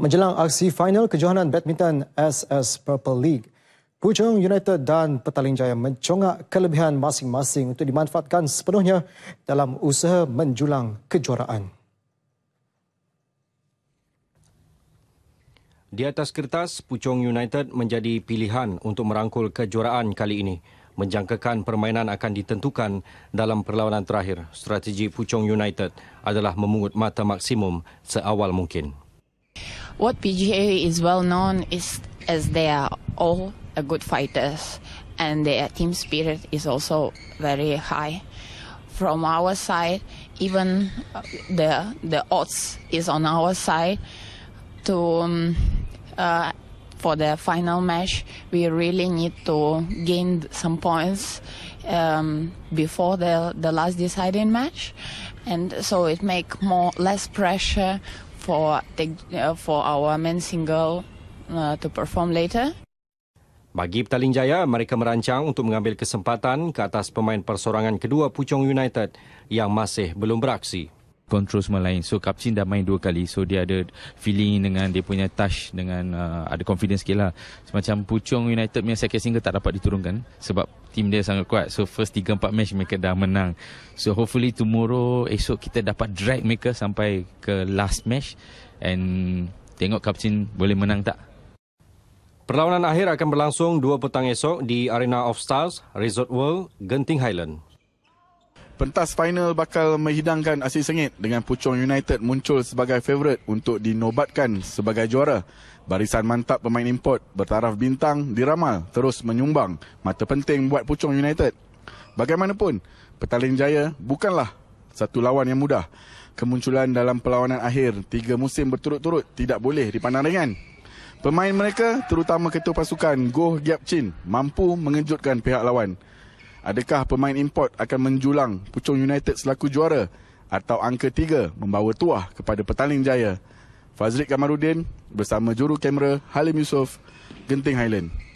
menjelang aksi final kejohanan badminton SS Purple League. Puchong United dan Petaling Jaya mencongak kelebihan masing-masing untuk dimanfaatkan sepenuhnya dalam usaha menjulang kejuaraan. Di atas kertas, Puchong United menjadi pilihan untuk merangkul kejuaraan kali ini. Menjangkakan permainan akan ditentukan dalam perlawanan terakhir. Strategi Puchong United adalah memungut mata maksimum seawal mungkin. What PGA is well known is as they are all good fighters and their team spirit is also very high. From our side, even uh, the the odds is on our side to um, uh, for the final match we really need to gain some points um, before the the last deciding match and so it make more less pressure for take, uh, for our main single uh, to perform later. Bagi Petaling Jaya, mereka merancang untuk mengambil kesempatan ke atas pemain persorangan kedua Puchong United yang masih belum beraksi kontrol semua lain. So Kapcin dah main dua kali. So dia ada feeling dengan dia punya touch dengan uh, ada confidence sikit lah. Macam Puchong United punya second single tak dapat diturunkan sebab tim dia sangat kuat. So first 3-4 match mereka dah menang. So hopefully tomorrow esok kita dapat drag mereka sampai ke last match and tengok Kapcin boleh menang tak. Perlawanan akhir akan berlangsung dua petang esok di Arena of Stars, Resort World, Genting Highland. Pentas final bakal menghidangkan asyik sengit dengan Puchong United muncul sebagai favourite untuk dinobatkan sebagai juara. Barisan mantap pemain import bertaraf bintang diramal terus menyumbang mata penting buat Puchong United. Bagaimanapun, Petaling Jaya bukanlah satu lawan yang mudah. Kemunculan dalam perlawanan akhir tiga musim berturut-turut tidak boleh dipandang ringan. Pemain mereka, terutama ketua pasukan Goh Giap Chin, mampu mengejutkan pihak lawan. Adakah pemain import akan menjulang Pucung United selaku juara atau angka tiga membawa tuah kepada petaling jaya? Fazrik Kamarudin bersama juru kamera Halim Yusof, Genting Highland.